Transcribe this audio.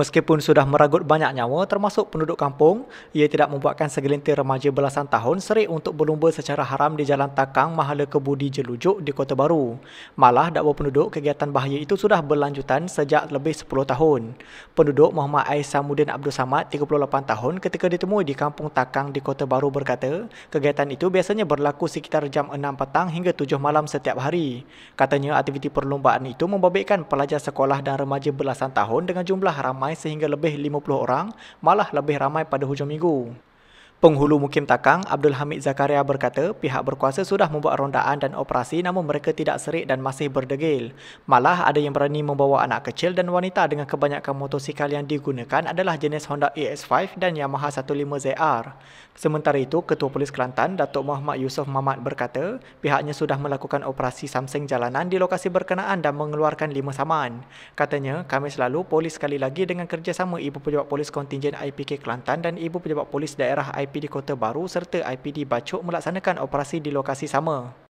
Meskipun sudah meragut banyak nyawa termasuk penduduk kampung, ia tidak membuatkan segelintir remaja belasan tahun serik untuk berlumba secara haram di Jalan Takang, Mahala Kebudi Jelujuk di Kota Baru. Malah dakwa penduduk kegiatan bahaya itu sudah berlanjutan sejak lebih 10 tahun. Penduduk Muhammad Aisyamuddin Abdul Samad, 38 tahun ketika ditemui di Kampung Takang di Kota Baru berkata, kegiatan itu biasanya berlaku sekitar jam 6 petang hingga 7 malam setiap hari. Katanya aktiviti perlumbaan itu membabitkan pelajar sekolah dan remaja belasan tahun dengan jumlah ramai ramai sehingga lebih 50 orang, malah lebih ramai pada hujung minggu. Penghulu Mukim Takang, Abdul Hamid Zakaria berkata pihak berkuasa sudah membuat rondaan dan operasi namun mereka tidak serik dan masih berdegil. Malah ada yang berani membawa anak kecil dan wanita dengan kebanyakan motosikal yang digunakan adalah jenis Honda es 5 dan Yamaha 15ZR. Sementara itu, Ketua Polis Kelantan, Datuk Muhammad Yusof Mamat berkata pihaknya sudah melakukan operasi samseng jalanan di lokasi berkenaan dan mengeluarkan lima saman. Katanya, kami selalu polis sekali lagi dengan kerjasama Ibu Pejabat Polis Kontingen IPK Kelantan dan Ibu Pejabat Polis Daerah IPK IPD Kota Baru serta IPD Bacok melaksanakan operasi di lokasi sama.